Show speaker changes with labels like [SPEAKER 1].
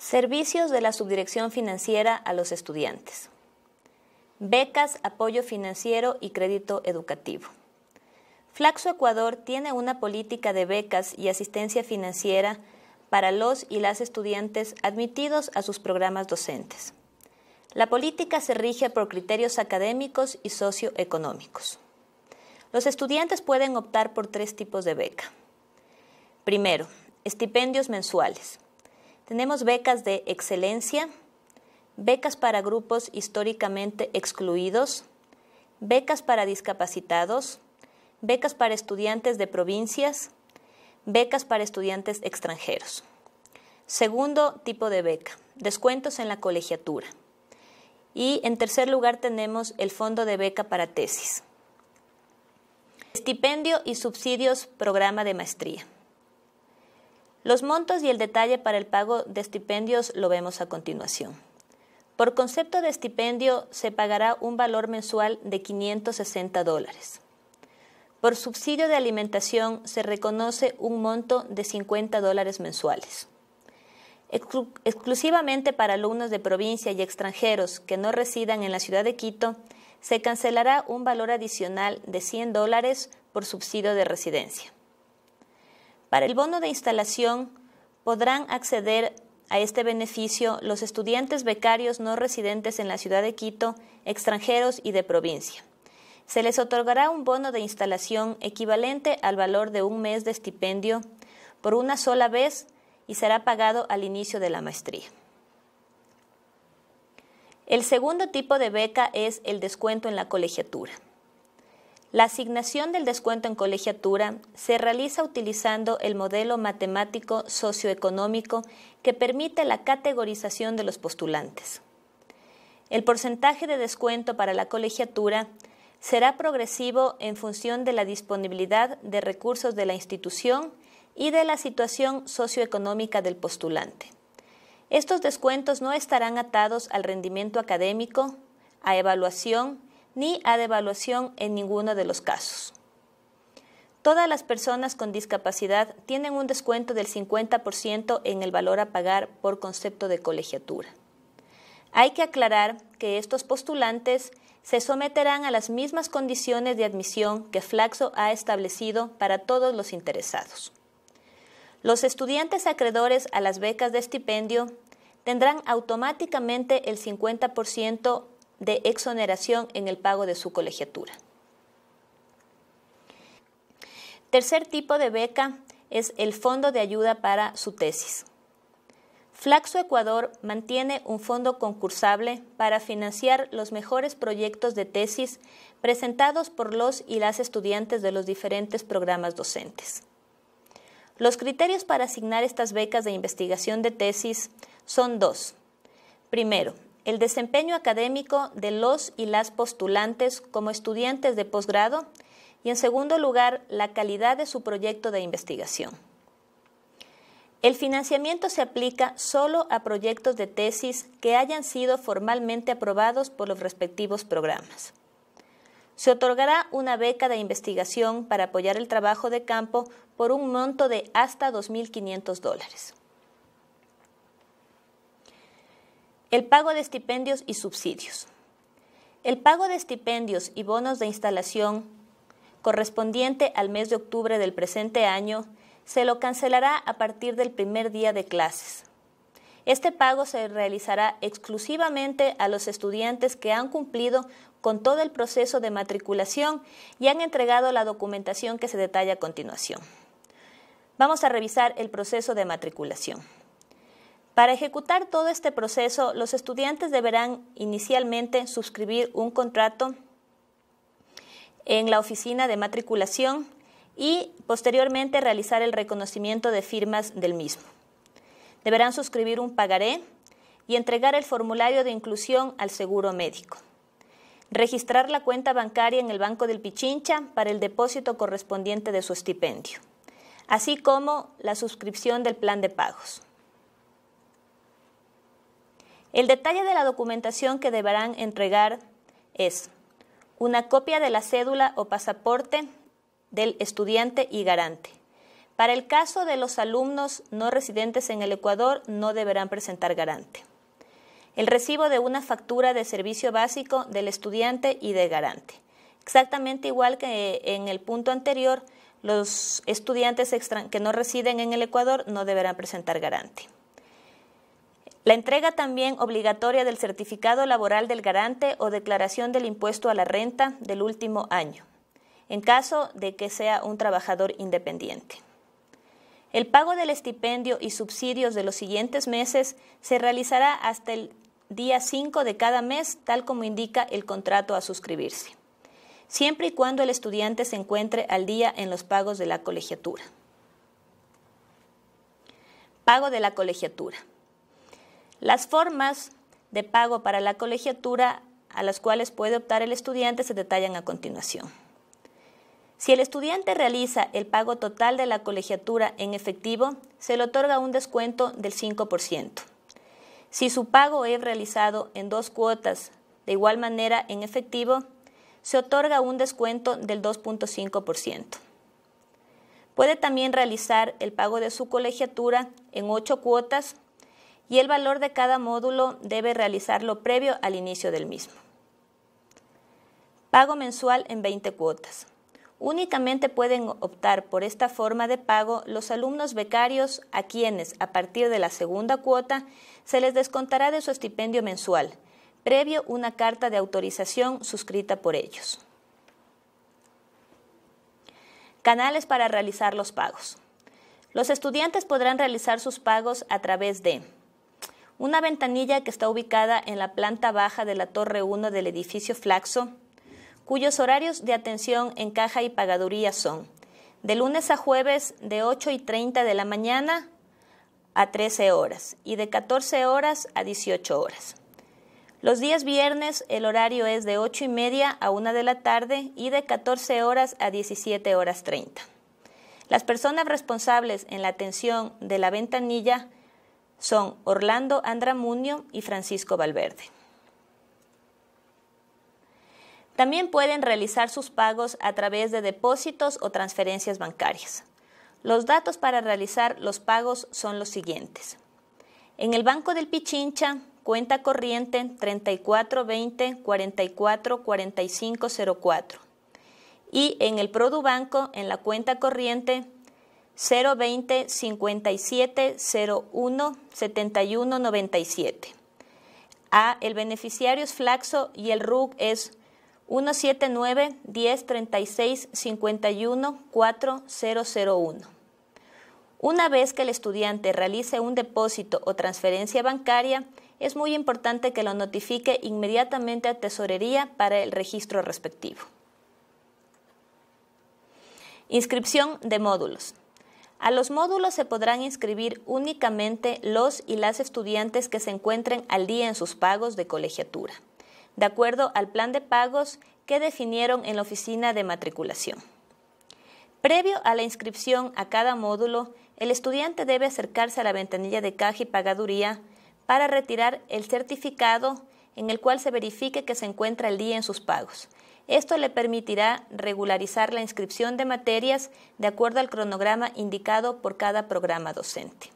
[SPEAKER 1] Servicios de la Subdirección Financiera a los estudiantes. Becas, apoyo financiero y crédito educativo. Flaxo Ecuador tiene una política de becas y asistencia financiera para los y las estudiantes admitidos a sus programas docentes. La política se rige por criterios académicos y socioeconómicos. Los estudiantes pueden optar por tres tipos de beca. Primero, estipendios mensuales. Tenemos becas de excelencia, becas para grupos históricamente excluidos, becas para discapacitados, becas para estudiantes de provincias, becas para estudiantes extranjeros. Segundo tipo de beca, descuentos en la colegiatura. Y en tercer lugar tenemos el fondo de beca para tesis. Estipendio y subsidios, programa de maestría. Los montos y el detalle para el pago de estipendios lo vemos a continuación. Por concepto de estipendio se pagará un valor mensual de 560 dólares. Por subsidio de alimentación se reconoce un monto de 50 dólares mensuales. exclusivamente para alumnos de provincia y extranjeros que no residan en la ciudad de Quito, se cancelará un valor adicional de 100 dólares por subsidio de residencia. Para el bono de instalación podrán acceder a este beneficio los estudiantes becarios no residentes en la ciudad de Quito, extranjeros y de provincia. Se les otorgará un bono de instalación equivalente al valor de un mes de estipendio por una sola vez y será pagado al inicio de la maestría. El segundo tipo de beca es el descuento en la colegiatura. La asignación del descuento en colegiatura se realiza utilizando el modelo matemático socioeconómico que permite la categorización de los postulantes. El porcentaje de descuento para la colegiatura será progresivo en función de la disponibilidad de recursos de la institución y de la situación socioeconómica del postulante. Estos descuentos no estarán atados al rendimiento académico, a evaluación, ni a devaluación en ninguno de los casos. Todas las personas con discapacidad tienen un descuento del 50% en el valor a pagar por concepto de colegiatura. Hay que aclarar que estos postulantes se someterán a las mismas condiciones de admisión que Flaxo ha establecido para todos los interesados. Los estudiantes acreedores a las becas de estipendio tendrán automáticamente el 50% de exoneración en el pago de su colegiatura. Tercer tipo de beca es el Fondo de Ayuda para su tesis. Flaxo Ecuador mantiene un fondo concursable para financiar los mejores proyectos de tesis presentados por los y las estudiantes de los diferentes programas docentes. Los criterios para asignar estas becas de investigación de tesis son dos. Primero, el desempeño académico de los y las postulantes como estudiantes de posgrado y, en segundo lugar, la calidad de su proyecto de investigación. El financiamiento se aplica solo a proyectos de tesis que hayan sido formalmente aprobados por los respectivos programas. Se otorgará una beca de investigación para apoyar el trabajo de campo por un monto de hasta 2.500 dólares. El pago de estipendios y subsidios. El pago de estipendios y bonos de instalación correspondiente al mes de octubre del presente año se lo cancelará a partir del primer día de clases. Este pago se realizará exclusivamente a los estudiantes que han cumplido con todo el proceso de matriculación y han entregado la documentación que se detalla a continuación. Vamos a revisar el proceso de matriculación. Para ejecutar todo este proceso, los estudiantes deberán inicialmente suscribir un contrato en la oficina de matriculación y posteriormente realizar el reconocimiento de firmas del mismo. Deberán suscribir un pagaré y entregar el formulario de inclusión al seguro médico. Registrar la cuenta bancaria en el Banco del Pichincha para el depósito correspondiente de su estipendio, así como la suscripción del plan de pagos. El detalle de la documentación que deberán entregar es una copia de la cédula o pasaporte del estudiante y garante. Para el caso de los alumnos no residentes en el Ecuador, no deberán presentar garante. El recibo de una factura de servicio básico del estudiante y de garante. Exactamente igual que en el punto anterior, los estudiantes que no residen en el Ecuador no deberán presentar garante. La entrega también obligatoria del certificado laboral del garante o declaración del impuesto a la renta del último año, en caso de que sea un trabajador independiente. El pago del estipendio y subsidios de los siguientes meses se realizará hasta el día 5 de cada mes, tal como indica el contrato a suscribirse, siempre y cuando el estudiante se encuentre al día en los pagos de la colegiatura. Pago de la colegiatura. Las formas de pago para la colegiatura a las cuales puede optar el estudiante se detallan a continuación. Si el estudiante realiza el pago total de la colegiatura en efectivo, se le otorga un descuento del 5%. Si su pago es realizado en dos cuotas, de igual manera en efectivo, se otorga un descuento del 2.5%. Puede también realizar el pago de su colegiatura en ocho cuotas y el valor de cada módulo debe realizarlo previo al inicio del mismo. Pago mensual en 20 cuotas. Únicamente pueden optar por esta forma de pago los alumnos becarios a quienes, a partir de la segunda cuota, se les descontará de su estipendio mensual, previo una carta de autorización suscrita por ellos. Canales para realizar los pagos. Los estudiantes podrán realizar sus pagos a través de una ventanilla que está ubicada en la planta baja de la Torre 1 del edificio Flaxo, cuyos horarios de atención en caja y pagaduría son de lunes a jueves de 8 y 30 de la mañana a 13 horas y de 14 horas a 18 horas. Los días viernes el horario es de 8 y media a 1 de la tarde y de 14 horas a 17 horas 30. Las personas responsables en la atención de la ventanilla son Orlando Andramuño y Francisco Valverde. También pueden realizar sus pagos a través de depósitos o transferencias bancarias. Los datos para realizar los pagos son los siguientes. En el Banco del Pichincha, cuenta corriente 3420 44 y en el Produbanco en la cuenta corriente 020 57 01 71 97. A. El beneficiario es Flaxo y el rug es 179 10 36 51 4001. Una vez que el estudiante realice un depósito o transferencia bancaria, es muy importante que lo notifique inmediatamente a tesorería para el registro respectivo. Inscripción de módulos. A los módulos se podrán inscribir únicamente los y las estudiantes que se encuentren al día en sus pagos de colegiatura, de acuerdo al plan de pagos que definieron en la oficina de matriculación. Previo a la inscripción a cada módulo, el estudiante debe acercarse a la ventanilla de caja y pagaduría para retirar el certificado en el cual se verifique que se encuentra al día en sus pagos, esto le permitirá regularizar la inscripción de materias de acuerdo al cronograma indicado por cada programa docente.